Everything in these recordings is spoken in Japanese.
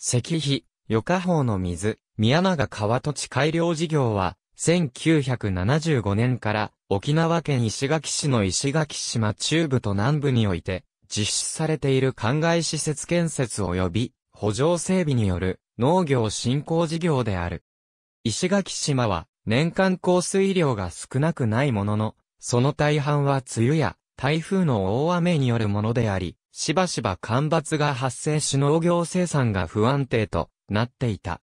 石碑、余下法の水、宮永川土地改良事業は、1975年から沖縄県石垣市の石垣島中部と南部において、実施されている灌漑施設建設及び補助整備による農業振興事業である。石垣島は年間降水量が少なくないものの、その大半は梅雨や台風の大雨によるものであり、しばしば干ばつが発生し農業生産が不安定となっていた。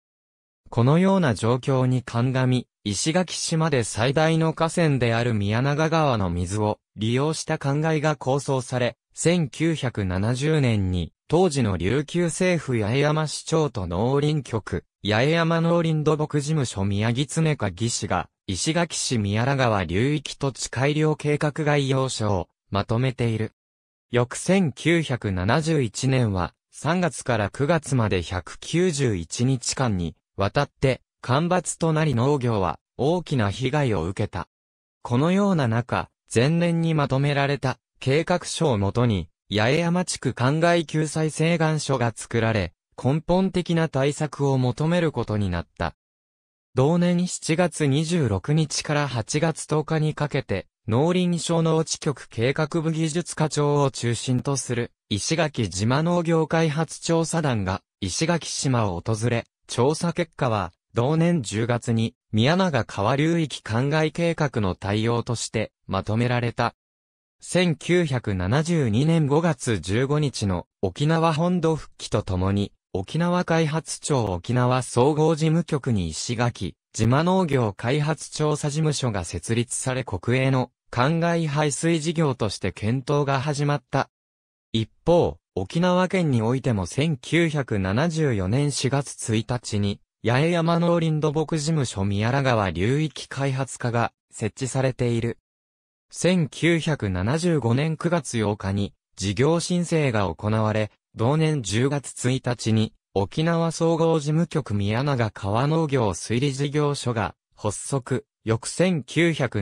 このような状況に鑑み、石垣島で最大の河川である宮長川の水を利用した灌漑が構想され、1970年に当時の琉球政府八重山市長と農林局、八重山農林土木事務所宮城常か技師が、石垣市宮良川流域土地改良計画概要書をまとめている。翌1971年は、3月から9月まで191日間に、わたって、干ばつとなり農業は、大きな被害を受けた。このような中、前年にまとめられた、計画書をもとに、八重山地区灌漑救済請願書が作られ、根本的な対策を求めることになった。同年7月26日から8月10日にかけて、農林省農地局計画部技術課長を中心とする石垣島農業開発調査団が石垣島を訪れ、調査結果は同年10月に宮永川流域灌漑計画の対応としてまとめられた。1972年5月15日の沖縄本土復帰とともに、沖縄開発庁沖縄総合事務局に石垣、島農業開発調査事務所が設立され国営の灌漑排水事業として検討が始まった。一方、沖縄県においても1974年4月1日に、八重山農林土木事務所宮良川流域開発課が設置されている。1975年9月8日に事業申請が行われ、同年10月1日に沖縄総合事務局宮永川農業推理事業所が発足。翌1976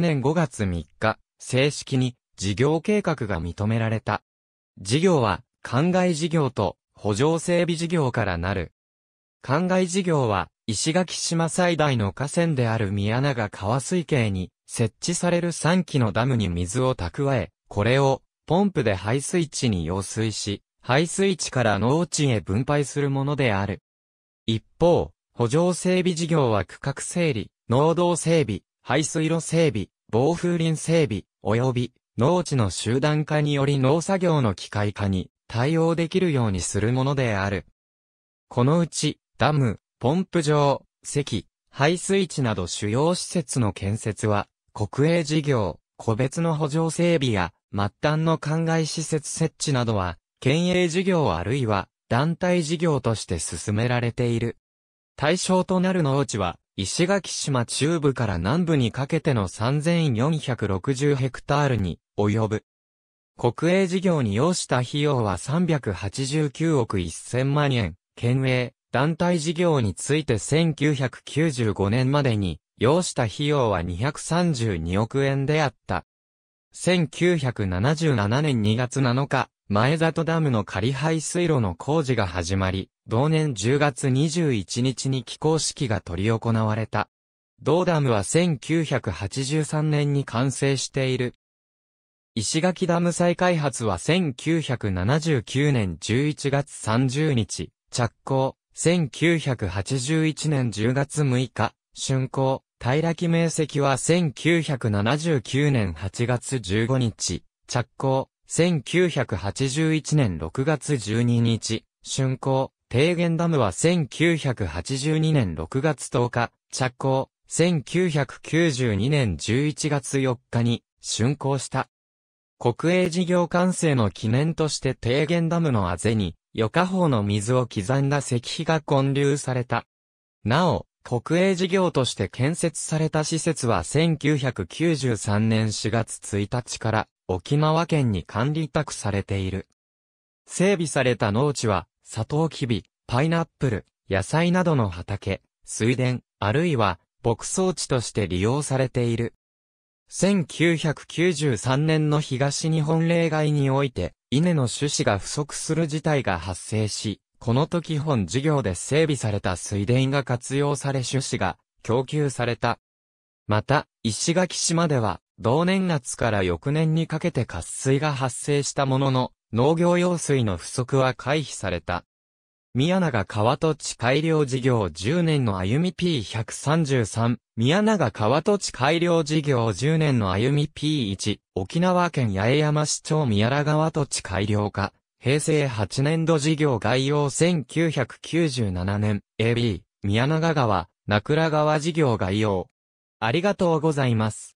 年5月3日、正式に事業計画が認められた。事業は、灌漑事業と補助整備事業からなる。灌漑事業は、石垣島最大の河川である宮永川水系に設置される3基のダムに水を蓄え、これをポンプで排水池に用水し、排水池から農地へ分配するものである。一方、補助整備事業は区画整理、農道整備、排水路整備、防風林整備、及び農地の集団化により農作業の機械化に対応できるようにするものである。このうち、ダム、ポンプ場、石、排水池など主要施設の建設は、国営事業、個別の補助整備や、末端の灌漑施設設置などは、県営事業あるいは、団体事業として進められている。対象となる農地は、石垣島中部から南部にかけての3460ヘクタールに及ぶ。国営事業に要した費用は389億1000万円、県営、団体事業について1995年までに要した費用は232億円であった。1977年2月7日、前里ダムの仮排水路の工事が始まり、同年10月21日に起工式が取り行われた。同ダムは1983年に完成している。石垣ダム再開発は1979年11月30日、着工、1981年10月6日、竣工、平木面積は1979年8月15日、着工、1981年6月12日、竣工、提言ダムは1982年6月10日、着工、1992年11月4日に竣工した。国営事業完成の記念として提言ダムのあぜに、余下方の水を刻んだ石碑が建立された。なお、国営事業として建設された施設は1993年4月1日から沖縄県に管理委託されている。整備された農地は、サトウキビ、パイナップル、野菜などの畑、水田、あるいは牧草地として利用されている。1993年の東日本例外において、稲の種子が不足する事態が発生し、この時本事業で整備された水田が活用され種子が供給された。また、石垣島では同年夏から翌年にかけて渇水が発生したものの、農業用水の不足は回避された。宮永川土地改良事業10年の歩み P133、宮永川土地改良事業10年の歩み P1、沖縄県八重山市町宮良川土地改良化、平成8年度事業概要1997年、AB、宮永川、名倉川事業概要。ありがとうございます。